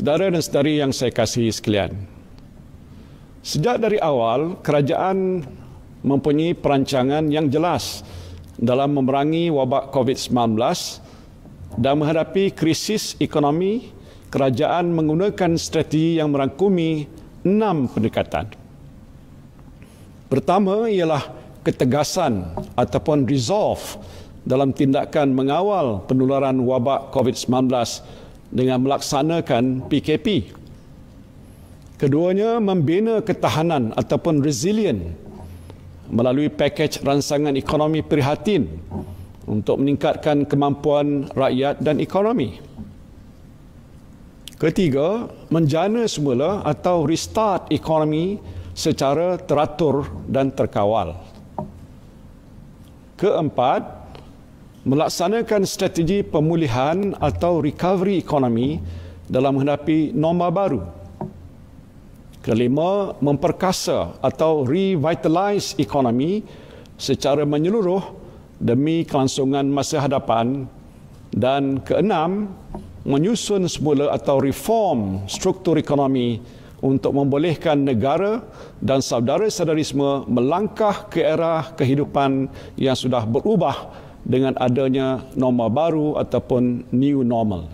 Saudara dan saudari yang saya kasih sekalian. Sejak dari awal, kerajaan mempunyai perancangan yang jelas dalam memerangi wabak COVID-19 dan menghadapi krisis ekonomi, kerajaan menggunakan strategi yang merangkumi enam pendekatan. Pertama ialah ketegasan ataupun resolve dalam tindakan mengawal penularan wabak COVID-19 dengan melaksanakan PKP. Keduanya membina ketahanan ataupun resilient melalui pakej ransangan ekonomi prihatin untuk meningkatkan kemampuan rakyat dan ekonomi. Ketiga, menjana semula atau restart ekonomi secara teratur dan terkawal. Keempat, melaksanakan strategi pemulihan atau recovery ekonomi dalam menghadapi norma baru. Kelima, memperkasa atau revitalize ekonomi secara menyeluruh demi kelangsungan masa hadapan dan keenam, menyusun semula atau reform struktur ekonomi untuk membolehkan negara dan saudara saudarisme melangkah ke era kehidupan yang sudah berubah dengan adanya norma baru ataupun new normal.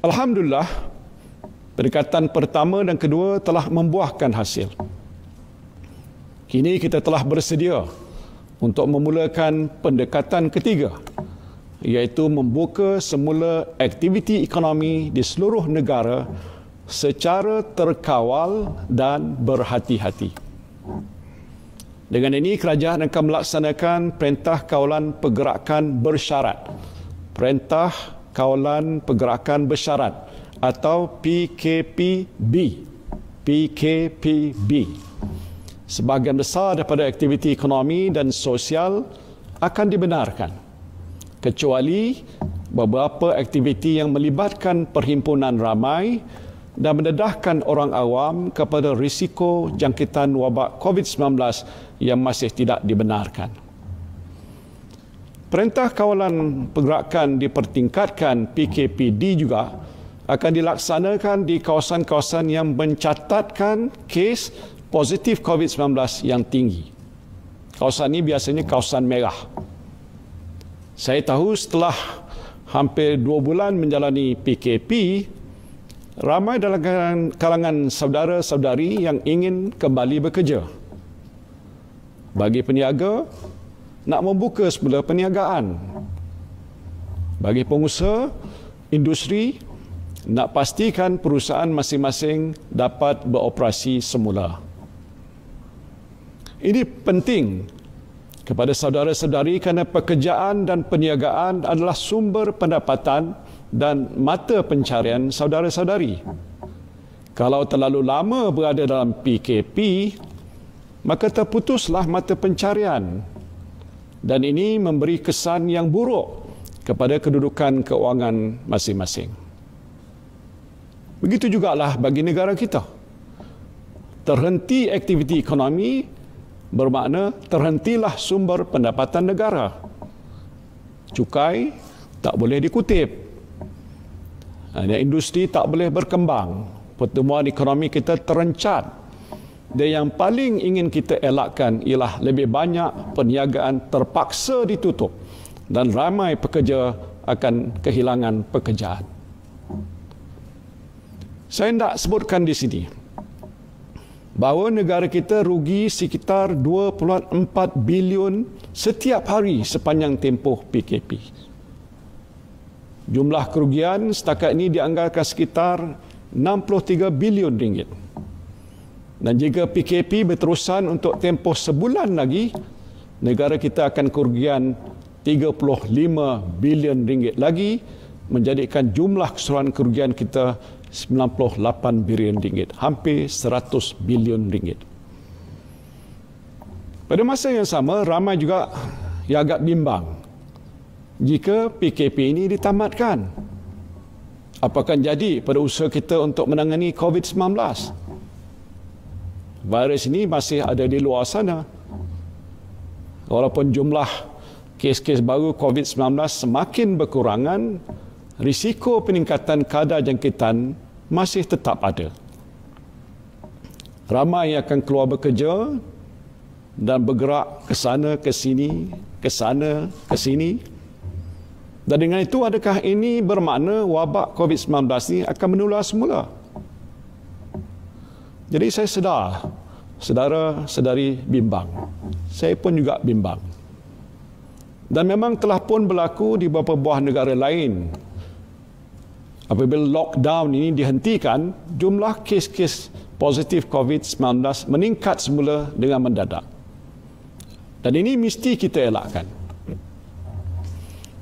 Alhamdulillah, pendekatan pertama dan kedua telah membuahkan hasil. Kini kita telah bersedia untuk memulakan pendekatan ketiga iaitu membuka semula aktiviti ekonomi di seluruh negara secara terkawal dan berhati-hati. Dengan ini kerajaan akan melaksanakan perintah kawalan pergerakan bersyarat. Perintah kawalan pergerakan bersyarat atau PKPB. PKPB. Sebahagian besar daripada aktiviti ekonomi dan sosial akan dibenarkan. Kecuali beberapa aktiviti yang melibatkan perhimpunan ramai dan mendedahkan orang awam kepada risiko jangkitan wabak COVID-19 yang masih tidak dibenarkan. Perintah Kawalan Pergerakan Dipertingkatkan PKPD juga akan dilaksanakan di kawasan-kawasan yang mencatatkan kes positif COVID-19 yang tinggi. Kawasan ini biasanya kawasan merah. Saya tahu setelah hampir dua bulan menjalani PKP, Ramai dalam kalangan saudara-saudari yang ingin kembali bekerja. Bagi peniaga, nak membuka semula perniagaan. Bagi pengusaha, industri, nak pastikan perusahaan masing-masing dapat beroperasi semula. Ini penting kepada saudara-saudari kerana pekerjaan dan peniagaan adalah sumber pendapatan dan mata pencarian saudara-saudari. Kalau terlalu lama berada dalam PKP, maka terputuslah mata pencarian. Dan ini memberi kesan yang buruk kepada kedudukan keuangan masing-masing. Begitu jugalah bagi negara kita. Terhenti aktiviti ekonomi bermakna terhentilah sumber pendapatan negara. Cukai tak boleh dikutip. Ha, dan industri tak boleh berkembang. Pertumbuhan ekonomi kita terencat. Dan yang paling ingin kita elakkan ialah lebih banyak perniagaan terpaksa ditutup dan ramai pekerja akan kehilangan pekerjaan. Saya hendak sebutkan di sini bahawa negara kita rugi sekitar 2.4 bilion setiap hari sepanjang tempoh PKP. Jumlah kerugian setakat ini dianggarkan sekitar 63 bilion ringgit. Dan jika PKP berterusan untuk tempoh sebulan lagi, negara kita akan kerugian 35 bilion ringgit lagi menjadikan jumlah keseluruhan kerugian kita 98 bilion ringgit, hampir 100 bilion ringgit. Pada masa yang sama, ramai juga yang agak bimbang jika PKP ini ditamatkan. Apa akan jadi pada usaha kita untuk menangani COVID-19? Virus ini masih ada di luar sana. Walaupun jumlah kes-kes baru COVID-19 semakin berkurangan, risiko peningkatan kadar jangkitan masih tetap ada. Ramai yang akan keluar bekerja dan bergerak ke sana, ke sini, ke sana, ke sini. Dan dengan itu, adakah ini bermakna wabak COVID-19 ini akan menular semula? Jadi saya sedar, saudara sedari bimbang. Saya pun juga bimbang. Dan memang telah pun berlaku di beberapa buah negara lain apabila lockdown ini dihentikan, jumlah kes-kes positif COVID-19 meningkat semula dengan mendadak. Dan ini mesti kita elakkan.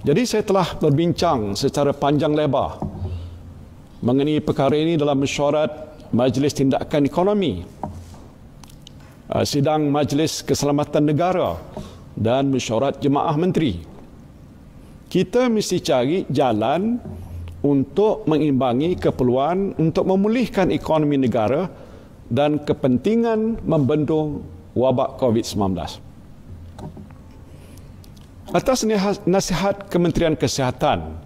Jadi saya telah berbincang secara panjang lebar mengenai perkara ini dalam mesyuarat Majlis Tindakan Ekonomi, uh, Sidang Majlis Keselamatan Negara dan Mesyuarat Jemaah Menteri. Kita mesti cari jalan untuk mengimbangi keperluan untuk memulihkan ekonomi negara dan kepentingan membendung wabak COVID-19. Atas nasihat Kementerian Kesihatan,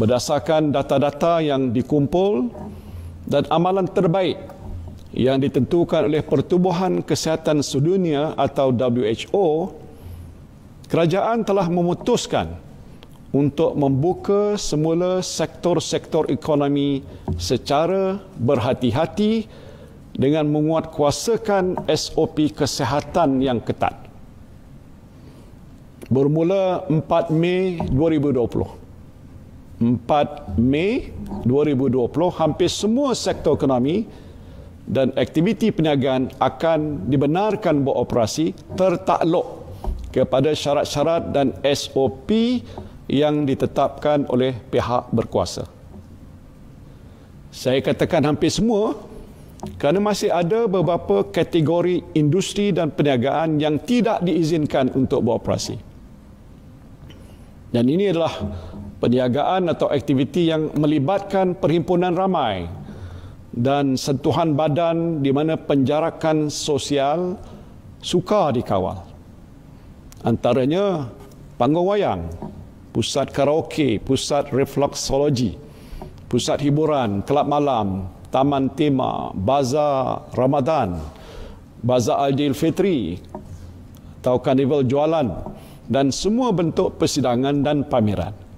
berdasarkan data-data yang dikumpul dan amalan terbaik yang ditentukan oleh Pertubuhan Kesihatan Sedunia atau WHO, kerajaan telah memutuskan untuk membuka semula sektor-sektor ekonomi secara berhati-hati dengan menguatkuasakan SOP kesihatan yang ketat. Bermula 4 Mei 2020. 4 Mei 2020 hampir semua sektor ekonomi dan aktiviti perniagaan akan dibenarkan beroperasi tertakluk kepada syarat-syarat dan SOP yang ditetapkan oleh pihak berkuasa. Saya katakan hampir semua kerana masih ada beberapa kategori industri dan perniagaan yang tidak diizinkan untuk beroperasi. Dan ini adalah perniagaan atau aktiviti yang melibatkan perhimpunan ramai dan sentuhan badan di mana penjarakan sosial sukar dikawal. Antaranya panggung wayang, pusat karaoke, pusat refleksologi, pusat hiburan, kelab malam, taman tema, bazar Ramadan, bazar Aidil Fitri, atau karnival jualan dan semua bentuk persidangan dan pameran.